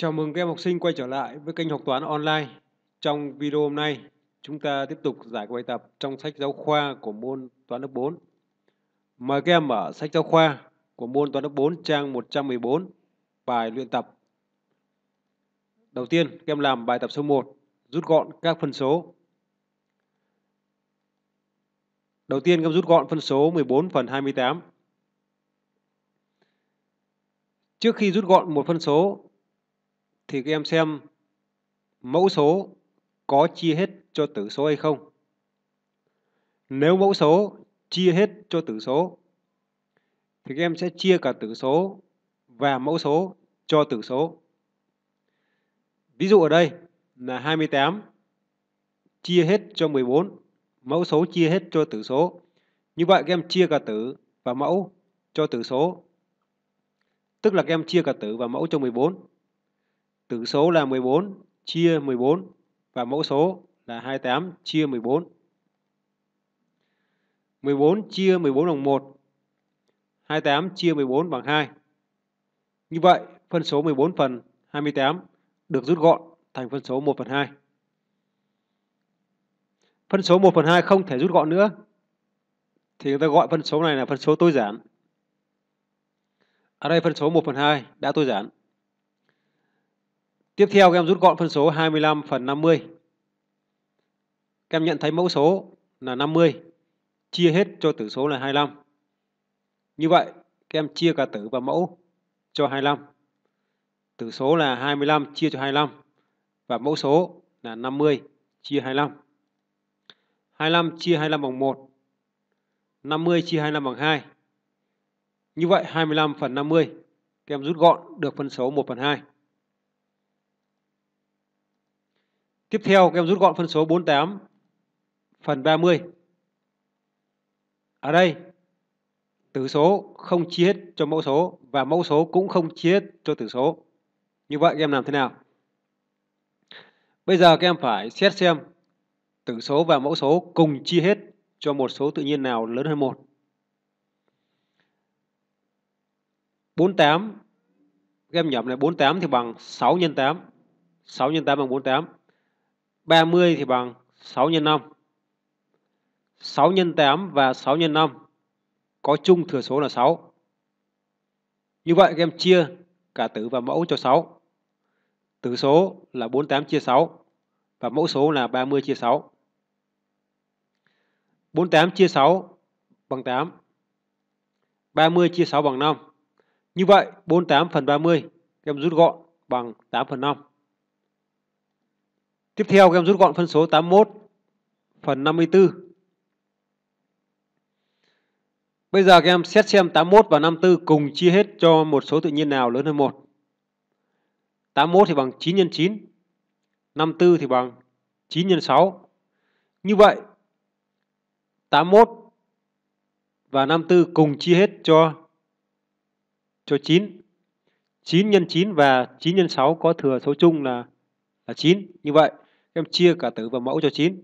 Chào mừng các em học sinh quay trở lại với kênh học toán online. Trong video hôm nay, chúng ta tiếp tục giải bài tập trong sách giáo khoa của môn toán lớp 4. Mời các em mở sách giáo khoa của môn toán lớp 4 trang 114, bài luyện tập. Đầu tiên, các em làm bài tập số 1, rút gọn các phân số. Đầu tiên, các em rút gọn phân số 14 phần 28. Trước khi rút gọn một phân số thì các em xem mẫu số có chia hết cho tử số hay không. Nếu mẫu số chia hết cho tử số thì các em sẽ chia cả tử số và mẫu số cho tử số. Ví dụ ở đây là 28 chia hết cho 14, mẫu số chia hết cho tử số. Như vậy các em chia cả tử và mẫu cho tử số. Tức là các em chia cả tử và mẫu cho 14. Tử số là 14 chia 14 và mẫu số là 28 chia 14. 14 chia 14 bằng 1. 28 chia 14 bằng 2. Như vậy, phân số 14 phần 28 được rút gọn thành phân số 1 phần 2. Phân số 1 phần 2 không thể rút gọn nữa. Thì người ta gọi phân số này là phân số tối giản. Ở đây phân số 1 phần 2 đã tối giản. Tiếp theo các em rút gọn phân số 25 phần 50. Các em nhận thấy mẫu số là 50 chia hết cho tử số là 25. Như vậy, các em chia cả tử và mẫu cho 25. Tử số là 25 chia cho 25 và mẫu số là 50 chia 25. 25 chia 25 bằng 1. 50 chia 25 bằng 2. Như vậy 25 phần 50, các em rút gọn được phân số 1 phần 2. Tiếp theo các em rút gọn phân số 48 phần 30. Ở đây tử số không chia hết cho mẫu số và mẫu số cũng không chia hết cho tử số. Như vậy các em làm thế nào? Bây giờ các em phải xét xem tử số và mẫu số cùng chia hết cho một số tự nhiên nào lớn hơn 1. 48 các em nhẩm là 48 thì bằng 6 x 8. 6 x 8 bằng 48. 30 thì bằng 6 x 5. 6 x 8 và 6 x 5 có chung thừa số là 6. Như vậy các em chia cả tử và mẫu cho 6. Tử số là 48 chia 6 và mẫu số là 30 chia 6. 48 chia 6 bằng 8. 30 chia 6 bằng 5. Như vậy 48 phần 30 các em rút gọn bằng 8 phần 5. Tiếp theo các em rút gọn phân số 81 phần 54. Bây giờ các em xét xem 81 và 54 cùng chia hết cho một số tự nhiên nào lớn hơn 1. 81 thì bằng 9 x 9, 54 thì bằng 9 x 6. Như vậy 81 và 54 cùng chia hết cho cho 9. 9 x 9 và 9 x 6 có thừa số chung là là 9. Như vậy em chia cả tử và mẫu cho 9.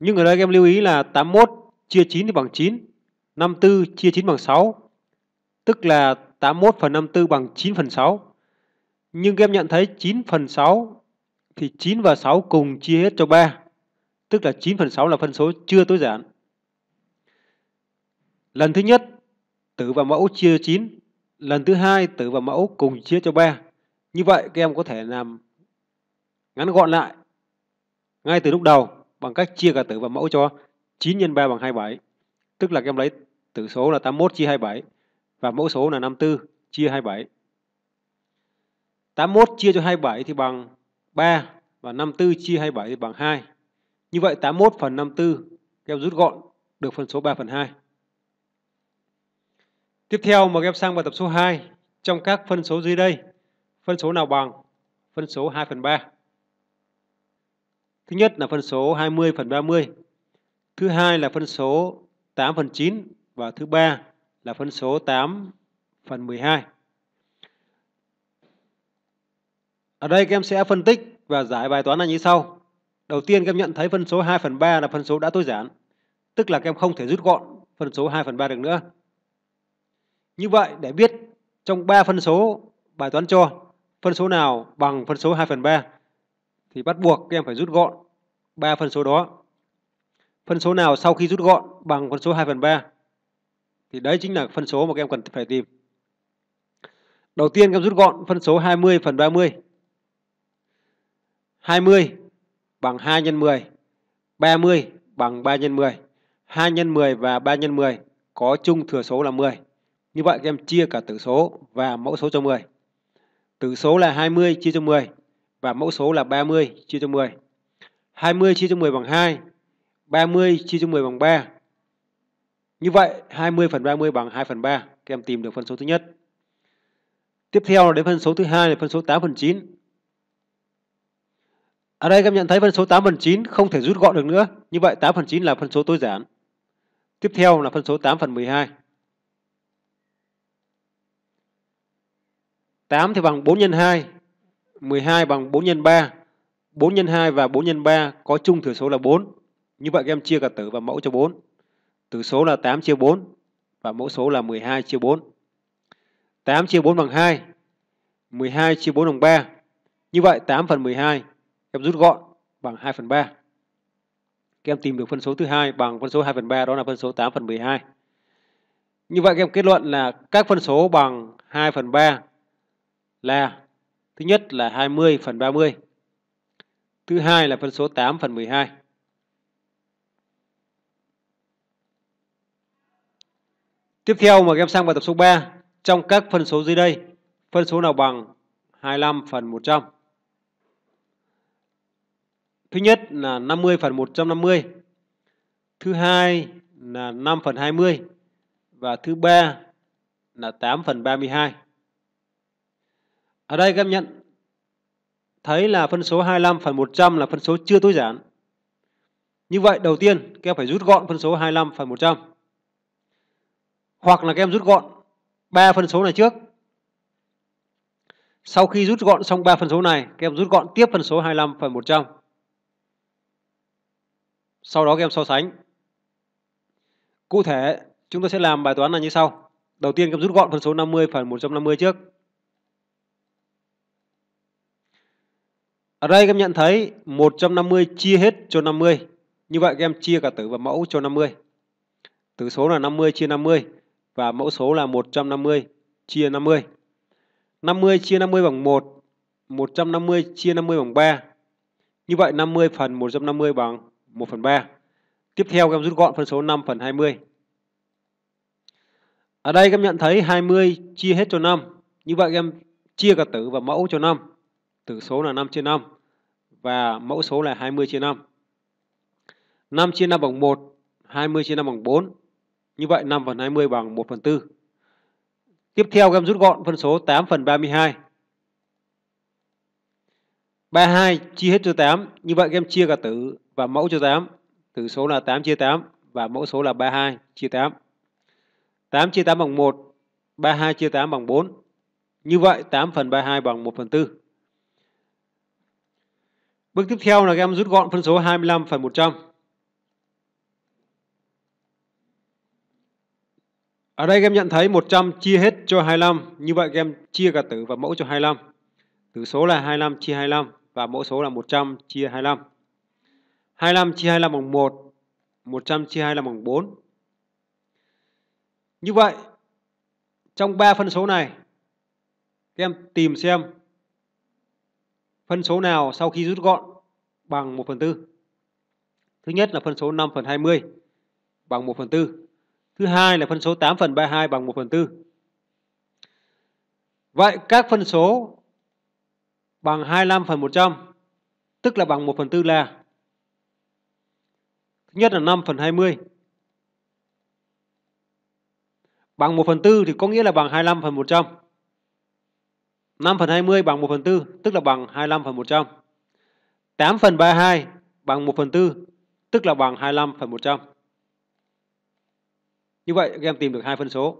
Nhưng ở đây em lưu ý là 81 chia 9 thì bằng 9, 54 chia 9 bằng 6, tức là 81 phần 54 bằng 9 phần 6. Nhưng em nhận thấy 9 phần 6 thì 9 và 6 cùng chia hết cho 3, tức là 9 phần 6 là phân số chưa tối giản. Lần thứ nhất, tử và mẫu chia 9, lần thứ hai tử và mẫu cùng chia cho 3. Như vậy các em có thể làm ngắn gọn lại ngay từ lúc đầu bằng cách chia cả tử và mẫu cho 9 x 3 bằng 27. Tức là em lấy tử số là 81 chia 27 và mẫu số là 54 chia 27. 81 chia cho 27 thì bằng 3 và 54 chia 27 thì bằng 2. Như vậy 81 phần 54 các em rút gọn được phân số 3 phần 2. Tiếp theo mời em sang bài tập số 2. Trong các phân số dưới đây, phân số nào bằng phân số 2 phần 3? Thứ nhất là phân số 20 phần 30. Thứ hai là phân số 8 phần 9. Và thứ ba là phân số 8 phần 12. Ở đây các em sẽ phân tích và giải bài toán này như sau. Đầu tiên các em nhận thấy phân số 2 phần 3 là phân số đã tối giản. Tức là các em không thể rút gọn phân số 2 phần 3 được nữa. Như vậy để biết trong 3 phân số bài toán cho phân số nào bằng phân số 2 phần 3 thì bắt buộc các em phải rút gọn ba phân số đó. Phân số nào sau khi rút gọn bằng phân số 2 phần 3 thì đấy chính là phân số mà các em cần phải tìm. Đầu tiên các em rút gọn phân số 20 phần 30. 20 bằng 2 x 10, 30 bằng 3 x 10, 2 x 10 và 3 x 10 có chung thừa số là 10. Như vậy các em chia cả tử số và mẫu số cho 10. Tử số là 20 chia cho 10 và mẫu số là 30 chia cho 10. 20 chia cho 10 bằng 2, 30 chia cho 10 bằng 3. Như vậy 20 phần 30 bằng 2 phần 3, các em tìm được phân số thứ nhất. Tiếp theo là đến phân số thứ hai là phân số 8 phần 9. Ở đây các em nhận thấy phân số 8 phần 9 không thể rút gọn được nữa. Như vậy 8 phần 9 là phân số tối giản. Tiếp theo là phân số 8 phần 12. 8 thì bằng 4 x 2 12 bằng 4 x 3. 4 x 2 và 4 x 3 có chung thừa số là 4. Như vậy các em chia cả tử và mẫu cho 4. Tử số là 8 chia 4 và mẫu số là 12 chia 4. 8 chia 4 bằng 2. 12 chia 4 bằng 3. Như vậy 8 phần 12 em rút gọn bằng 2 phần 3. Các em tìm được phân số thứ hai bằng phân số 2 phần 3 đó là phân số 8 phần 12. Như vậy các em kết luận là các phân số bằng 2 phần 3 là Thứ nhất là 20 phần 30. Thứ hai là phân số 8 phần 12. Tiếp theo mời các em sang bài tập số 3. Trong các phân số dưới đây, phân số nào bằng 25 phần 100? Thứ nhất là 50 phần 150. Thứ hai là 5 phần 20. Và thứ ba là 8 phần 32. Ở đây các em nhận thấy là phân số 25 phần 100 là phân số chưa tối giản. Như vậy đầu tiên các em phải rút gọn phân số 25 phần 100. Hoặc là các em rút gọn ba phân số này trước. Sau khi rút gọn xong ba phân số này, các em rút gọn tiếp phân số 25 phần 100. Sau đó các em so sánh. Cụ thể, chúng ta sẽ làm bài toán là như sau. Đầu tiên các em rút gọn phân số 50 phần 150 trước. Ở đây các em nhận thấy 150 chia hết cho 50. Như vậy các em chia cả tử và mẫu cho 50. Tử số là 50 chia 50 và mẫu số là 150 chia 50. 50 chia 50 bằng 1, 150 chia 50 bằng 3. Như vậy 50 phần 150 bằng 1 phần 3. Tiếp theo các em rút gọn phân số 5 phần 20. Ở đây các em nhận thấy 20 chia hết cho 5. Như vậy các em chia cả tử và mẫu cho 5. Tử số là 5 chia 5 và mẫu số là 20 chia 5. 5 chia 5 bằng 1, 20 chia 5 bằng 4. Như vậy 5 phần 20 bằng 1 phần 4. Tiếp theo em rút gọn phân số 8 phần 32. 32 chia hết cho 8. Như vậy em chia cả tử và mẫu cho 8. Tử số là 8 chia 8 và mẫu số là 32 chia 8. 8 chia 8 bằng 1, 32 chia 8 bằng 4. Như vậy 8 phần 32 bằng 1 phần 4. Bước tiếp theo là các em rút gọn phân số 25 phần 100. Ở đây các em nhận thấy 100 chia hết cho 25. Như vậy các em chia cả tử và mẫu cho 25. Tử số là 25 chia 25 và mẫu số là 100 chia 25. 25 chia 25 bằng 1, 100 chia 25 bằng 4. Như vậy, trong 3 phân số này, các em tìm xem phân số nào sau khi rút gọn bằng 1 phần 4? Thứ nhất là phân số 5 phần 20 bằng 1 phần 4. Thứ hai là phân số 8 phần 32 bằng 1 phần 4. Vậy các phân số bằng 25 phần 100 tức là bằng 1 phần 4 là Thứ nhất là 5 phần 20 bằng 1 phần 4 thì có nghĩa là bằng 25 phần 100. 5 phần 20 bằng 1 phần 4, tức là bằng 25 phần 100. 8 phần 32 bằng 1 phần 4, tức là bằng 25 phần 100. Như vậy các em tìm được hai phân số.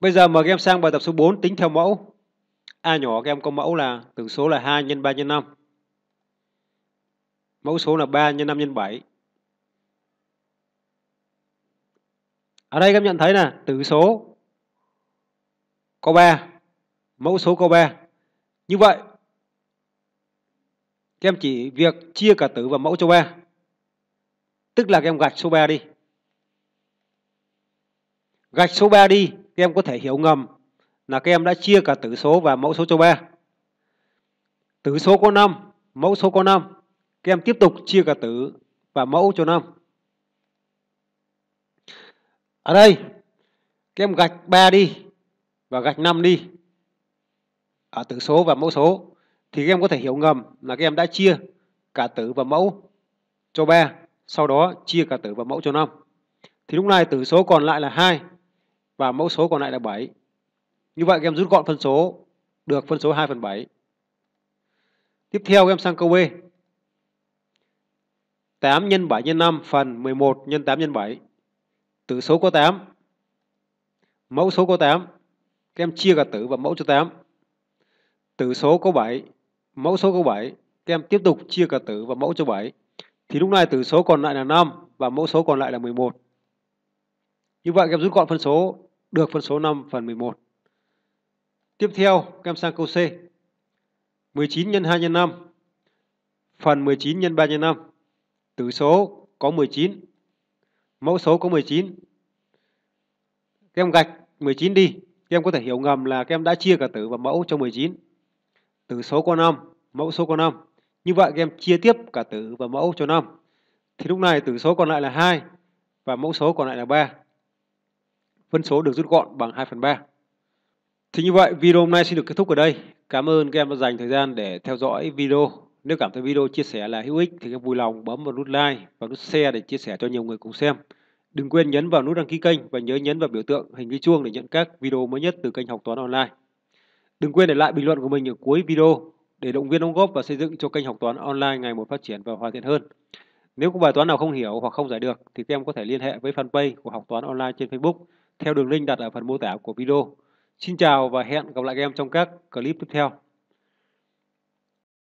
Bây giờ mời các em sang bài tập số 4 tính theo mẫu. A nhỏ các em có mẫu là tử số là 2 x 3 x 5. Mẫu số là 3 x 5 x 7. Ở đây các em nhận thấy là tử số có 3 mẫu số có 3 như vậy các em chỉ việc chia cả tử và mẫu cho 3 tức là các em gạch số 3 đi gạch số 3 đi các em có thể hiểu ngầm là các em đã chia cả tử số và mẫu số cho 3 tử số có 5 mẫu số có 5 các em tiếp tục chia cả tử và mẫu cho 5 ở đây các em gạch 3 đi và gạch 5 đi ở tử số và mẫu số thì các em có thể hiểu ngầm là các em đã chia cả tử và mẫu cho 3, sau đó chia cả tử và mẫu cho 5. Thì lúc này tử số còn lại là 2 và mẫu số còn lại là 7. Như vậy các em rút gọn phân số được phân số 2 phần 7. Tiếp theo các em sang câu B. 8 x 7 x 5 phần 11 x 8 x 7. Tử số có 8. Mẫu số có 8. Các em chia cả tử và mẫu cho 8. Tử số có 7, mẫu số có 7. Các em tiếp tục chia cả tử và mẫu cho 7. Thì lúc này tử số còn lại là 5 và mẫu số còn lại là 11. Như vậy các em rút gọn phân số được phân số 5 phần 11. Tiếp theo các em sang câu C. 19 x 2 x 5 phần 19 x 3 x 5. Tử số có 19. Mẫu số có 19. Các em gạch 19 đi các em có thể hiểu ngầm là các em đã chia cả tử và mẫu cho 19. Tử số có 5, mẫu số có 5. Như vậy các em chia tiếp cả tử và mẫu cho 5. Thì lúc này tử số còn lại là 2 và mẫu số còn lại là 3. Phân số được rút gọn bằng 2 phần 3. Thì như vậy video hôm nay xin được kết thúc ở đây. Cảm ơn các em đã dành thời gian để theo dõi video. Nếu cảm thấy video chia sẻ là hữu ích thì các em vui lòng bấm vào nút like và nút share để chia sẻ cho nhiều người cùng xem. Đừng quên nhấn vào nút đăng ký kênh và nhớ nhấn vào biểu tượng hình cái chuông để nhận các video mới nhất từ kênh Học Toán Online. Đừng quên để lại bình luận của mình ở cuối video để động viên đóng góp và xây dựng cho kênh Học Toán Online ngày một phát triển và hoàn thiện hơn. Nếu có bài toán nào không hiểu hoặc không giải được thì các em có thể liên hệ với fanpage của Học Toán Online trên Facebook theo đường link đặt ở phần mô tả của video. Xin chào và hẹn gặp lại các em trong các clip tiếp theo.